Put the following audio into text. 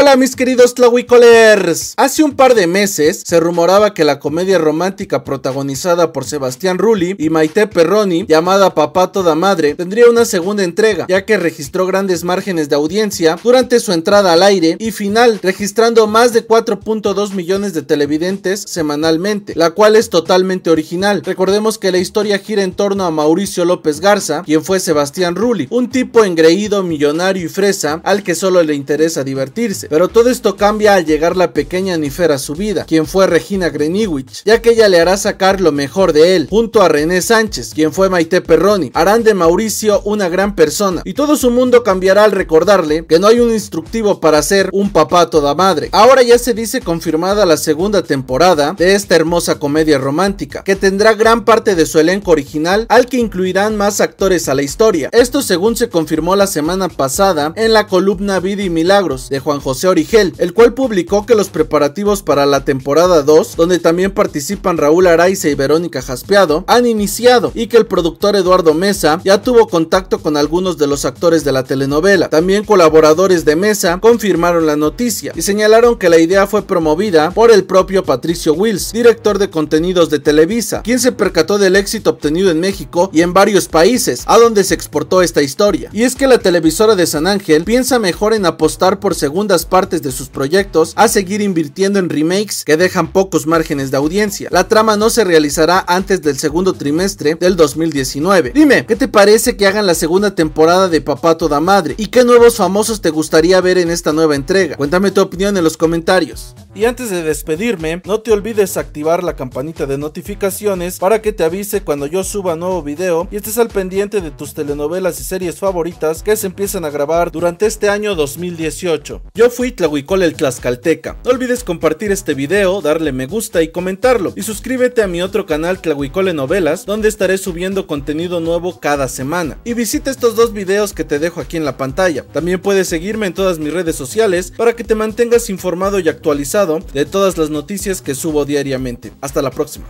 Hola mis queridos Colors. Hace un par de meses se rumoraba que la comedia romántica protagonizada por Sebastián Rulli y Maite Perroni, llamada Papá Toda Madre, tendría una segunda entrega, ya que registró grandes márgenes de audiencia durante su entrada al aire y final, registrando más de 4.2 millones de televidentes semanalmente, la cual es totalmente original. Recordemos que la historia gira en torno a Mauricio López Garza, quien fue Sebastián Rulli, un tipo engreído, millonario y fresa al que solo le interesa divertirse. Pero todo esto cambia al llegar la pequeña Nifera a su vida, quien fue Regina Greenwich, ya que ella le hará sacar lo mejor de él, junto a René Sánchez, quien fue Maite Perroni, harán de Mauricio una gran persona, y todo su mundo cambiará al recordarle que no hay un instructivo para ser un papá toda madre. Ahora ya se dice confirmada la segunda temporada de esta hermosa comedia romántica, que tendrá gran parte de su elenco original, al que incluirán más actores a la historia. Esto según se confirmó la semana pasada en la columna Vida y Milagros de Juan José Origel, el cual publicó que los preparativos para la temporada 2, donde también participan Raúl Araiza y Verónica Jaspeado, han iniciado y que el productor Eduardo Mesa ya tuvo contacto con algunos de los actores de la telenovela. También colaboradores de Mesa confirmaron la noticia y señalaron que la idea fue promovida por el propio Patricio Wills, director de contenidos de Televisa, quien se percató del éxito obtenido en México y en varios países, a donde se exportó esta historia. Y es que la televisora de San Ángel piensa mejor en apostar por segundas partes de sus proyectos a seguir invirtiendo en remakes que dejan pocos márgenes de audiencia. La trama no se realizará antes del segundo trimestre del 2019. Dime, ¿qué te parece que hagan la segunda temporada de Papá Toda Madre? ¿Y qué nuevos famosos te gustaría ver en esta nueva entrega? Cuéntame tu opinión en los comentarios. Y antes de despedirme, no te olvides activar la campanita de notificaciones para que te avise cuando yo suba nuevo video y estés al pendiente de tus telenovelas y series favoritas que se empiezan a grabar durante este año 2018. Yo fui Tlahuicole el Tlaxcalteca. No olvides compartir este video, darle me gusta y comentarlo. Y suscríbete a mi otro canal Tlahuicole Novelas, donde estaré subiendo contenido nuevo cada semana. Y visita estos dos videos que te dejo aquí en la pantalla. También puedes seguirme en todas mis redes sociales para que te mantengas informado y actualizado de todas las noticias que subo diariamente. Hasta la próxima.